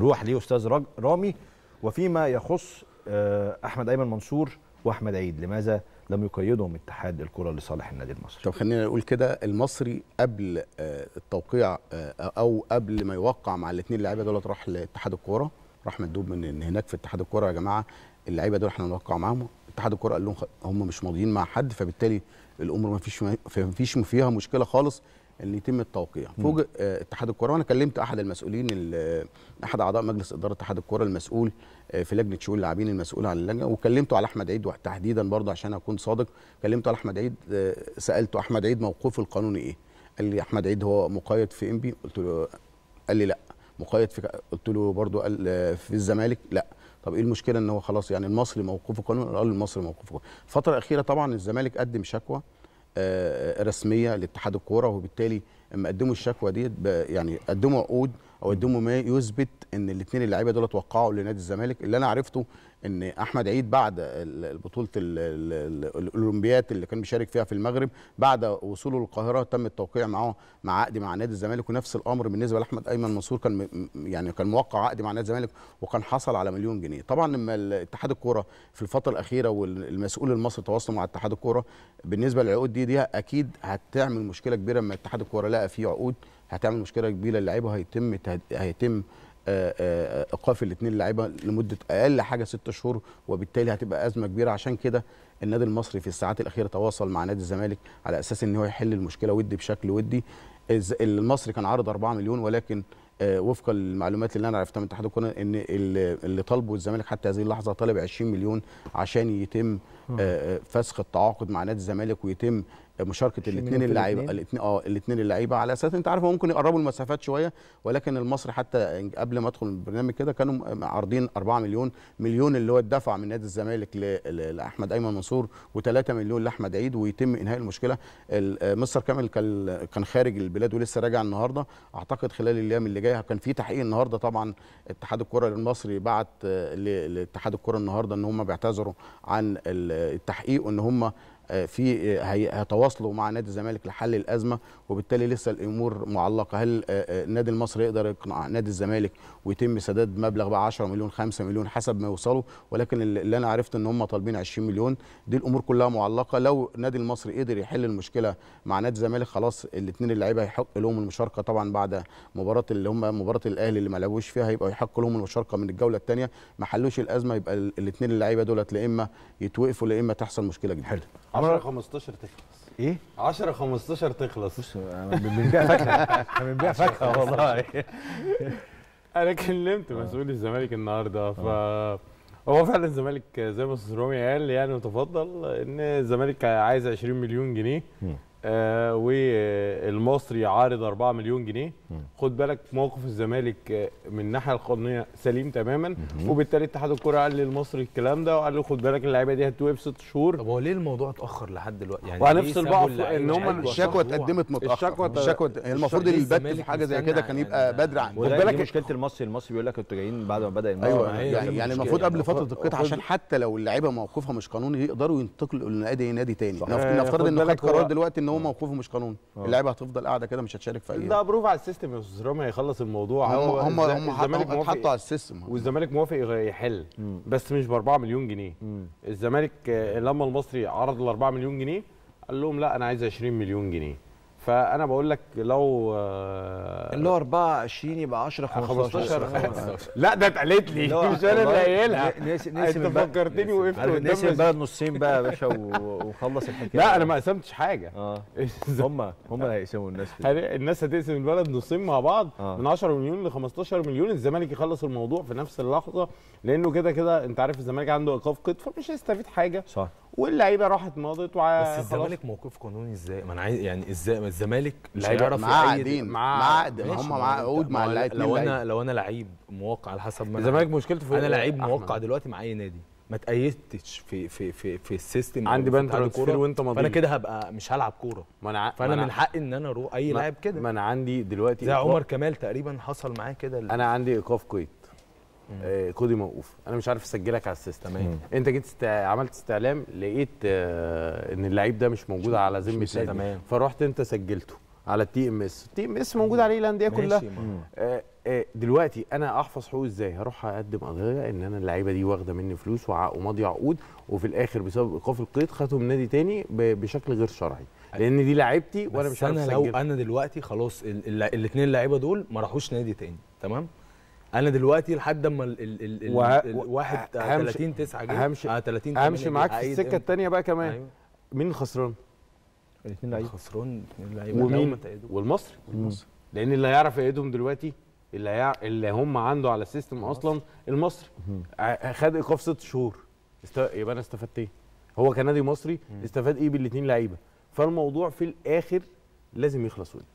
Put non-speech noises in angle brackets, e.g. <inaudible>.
روح لاستاذ رامي وفيما يخص آه، احمد ايمن منصور واحمد عيد لماذا لم يقيدهم اتحاد الكره لصالح النادي المصري طب خلينا نقول كده المصري قبل آه، التوقيع آه، او قبل ما يوقع مع الاثنين اللعيبه دولت راح لاتحاد الكوره راح مندوب من هناك في اتحاد الكوره يا جماعه اللعيبه دول احنا نوقع معاهم اتحاد الكوره قال لهم هم مش ماضيين مع حد فبالتالي الامور ما فيش ما فيش فيها مشكله خالص ان يتم التوقيع فوجئ آه، اتحاد الكوره وانا كلمت احد المسؤولين آه، احد اعضاء مجلس اداره اتحاد الكوره المسؤول آه، في لجنه شؤون اللاعبين المسؤول عن اللجنه وكلمته على احمد عيد تحديدا برضه عشان اكون صادق كلمته على احمد عيد سالته احمد عيد موقفه القانوني ايه قال لي احمد عيد هو مقيد في انبي قلت له قال لي لا مقيد في قلت له برضه قال في الزمالك لا طب ايه المشكله ان هو خلاص يعني المصري موقفه قانوني قال المصري موقفه الفتره الاخيره طبعا الزمالك قدم شكوى آه، آه، رسميه لاتحاد الكوره وبالتالي اما قدموا الشكوى ديت يعني قدموا عقود او قدموا ما يثبت ان الاثنين اللعيبه دول توقعوا لنادي الزمالك اللي انا عرفته ان احمد عيد بعد بطوله الاولمبياد اللي كان بيشارك فيها في المغرب بعد وصوله للقاهره تم التوقيع معاه مع عقد مع نادي الزمالك ونفس الامر بالنسبه لاحمد ايمن منصور كان يعني كان موقع عقد مع نادي الزمالك وكان حصل على مليون جنيه طبعا لما اتحاد الكوره في الفتره الاخيره والمسؤول المصري تواصلوا مع اتحاد الكوره بالنسبه للعقود دي دي اكيد هتعمل مشكله كبيره لما اتحاد الكوره لا بقى في عقود هتعمل مشكله كبيره للعيبه هيتم هيتم ايقاف الاثنين لعيبه لمده اقل حاجه ست شهور وبالتالي هتبقى ازمه كبيره عشان كده النادي المصري في الساعات الاخيره تواصل مع نادي الزمالك على اساس ان هو يحل المشكله ودي بشكل ودي المصري كان عارض 4 مليون ولكن وفقا للمعلومات اللي انا عرفتها من اتحاد الكوره ان اللي طالبه الزمالك حتى هذه اللحظه طالب 20 مليون عشان يتم فسخ التعاقد مع نادي الزمالك ويتم مشاركه الاثنين اللعيبه الاثنين اه الاثنين اللعيبه على اساس انت عارف ممكن يقربوا المسافات شويه ولكن المصري حتى قبل ما ادخل البرنامج كده كانوا عارضين 4 مليون مليون اللي هو اتدفع من نادي الزمالك لاحمد ايمن منصور و3 مليون لاحمد عيد ويتم انهاء المشكله مستر كامل كان خارج البلاد ولسه راجع النهارده اعتقد خلال الايام اللي جايه كان في تحقيق النهارده طبعا اتحاد الكره المصري بعت لاتحاد الكره النهارده ان هم بيعتذروا عن التحقيق وان هم آه، في آه، هيتواصلوا مع نادي الزمالك لحل الازمه وبالتالي لسه الامور معلقه هل النادي آه، المصري يقدر يقنع نادي الزمالك ويتم سداد مبلغ بقى 10 مليون 5 مليون حسب ما يوصلوا ولكن اللي انا عرفت ان هم طالبين 20 مليون دي الامور كلها معلقه لو نادي المصري قدر يحل المشكله مع نادي الزمالك خلاص الاثنين اللعيبه هيحق لهم المشاركه طبعا بعد مباراه اللي هم مباراه الاهلي اللي ما لعبوش فيها هيبقى يحق لهم المشاركه من الجوله الثانيه ما حلوش الازمه يبقى الاثنين اللعيبه دولت لا اما يتوقفوا لا اما تحصل مشكله جديده 10 15 تخلص ايه 10 15 تخلص بص بنبيع فاكهه بنبيع فاكهه والله <laughs> انا كلمت آه. مسؤول الزمالك النهارده ف آه. هو فعلا الزمالك زي ما استاذ رامي قال يعني متفضل ان الزمالك عايز 20 مليون جنيه آه، والمصري عارض 4 مليون جنيه خد بالك موقف الزمالك آه، من الناحيه القانونيه سليم تماما وبالتالي اتحاد الكره قال للمصري الكلام ده وقال له خد بالك اللعيبه دي هتوقف ست شهور طب هو ليه الموضوع اتاخر لحد دلوقتي يعني وهنفصل بقى ان هم الشكوى اتقدمت متاخر الشكوى الشكوى يعني المفروض البت في حاجه زي كده كان يعني يبقى بدري عن خد بالك مشكله المصري المصري بيقول لك انتوا جايين بعد ما بدا أيوة، الموضوع يعني ايوه يعني المفروض قبل فتره القطع عشان حتى لو اللعيبه موقفها مش قانوني يقدروا ينتقلوا لنادي نادي تاني آه، نفترض ان خد قرار دلوقتي ان هو موقفه مش قانوني آه. اللعيبه هتفضل قاعده كده مش هتشارك في اي ده بروف على السيستم يا استاذ رامي هيخلص الموضوع هم هم هم موافق حطوا على السيستم والزمالك موافق يحل بس مش ب 4 مليون جنيه الزمالك آه، لما المصري عرض ال 4 مليون جنيه قال لهم لا انا عايز 20 مليون جنيه فانا بقول لك لو آه، اللي هو 24 يبقى 10 15 15 لا ده اتقالت لي مش انا اللي قايلها انت فكرتني وقفت قدام ناسي البلد نصين بقى يا باشا وخلص الحكايه لا انا ما قسمتش حاجه اه <laughs> هم هم اللي هيقسموا الناس الناس هتقسم البلد نصين مع بعض آه. من 10 مليون ل 15 مليون الزمالك يخلص الموضوع في نفس اللحظه لانه كده كده انت عارف الزمالك عنده ايقاف قيد فمش هيستفيد حاجه صح واللعيبه راحت مضت بس الزمالك موقف قانوني ازاي ما انا عايز يعني ازاي الزمالك مش هيعرف معاه عقدين معاه عقد ما هم معاه عقود مع اللعيبه لو انا لو انا لعيب موقع على حسب ما الزمالك مشكلته في انا إيه؟ لعيب موقع دلوقتي مع اي نادي ما تأيدتش في في في في السيستم عندي على ترانسفير وانت مضيع فانا كده هبقى مش هلعب كوره فانا من حقي ان انا اروح اي لاعب كده ما انا عندي دلوقتي زي عمر كمال تقريبا حصل معاه كده انا عندي ايقاف قيد آه، كودي موقوف انا مش عارف اسجلك على السيستم انت جيت است... عملت استعلام لقيت آه ان اللعيب ده مش موجود على ذمه النادي فرحت انت سجلته على التي ام اس التي ام اس موجود عليه الانديه كلها آه آه دلوقتي انا احفظ حقوقي ازاي هروح اقدم قضيه ان انا اللعيبه دي واخده مني فلوس وماضي عقود وفي الاخر بسبب ايقاف القيد من نادي تاني بشكل غير شرعي لان دي لعيبتي وانا مش عارف انا لو انا دلوقتي خلاص الاثنين اللعيبه دول ما راحوش نادي تاني تمام انا دلوقتي لحد اما الواحد 30 9 جه همشي 30 همشي معاك في السكه الثانيه بقى كمان أيوة. مين خسران؟ الاثنين لعيبه خسران اللعيبه ومين والمصري والمصري لان اللي هيعرف يقيدهم دلوقتي اللي هي... اللي هم عنده على السيستم اصلا المصري خد ايقاف ست شهور است... يبقى انا استفدت ايه؟ هو كنادي مصري استفاد ايه بالاثنين لعيبه فالموضوع في الاخر لازم يخلص ودي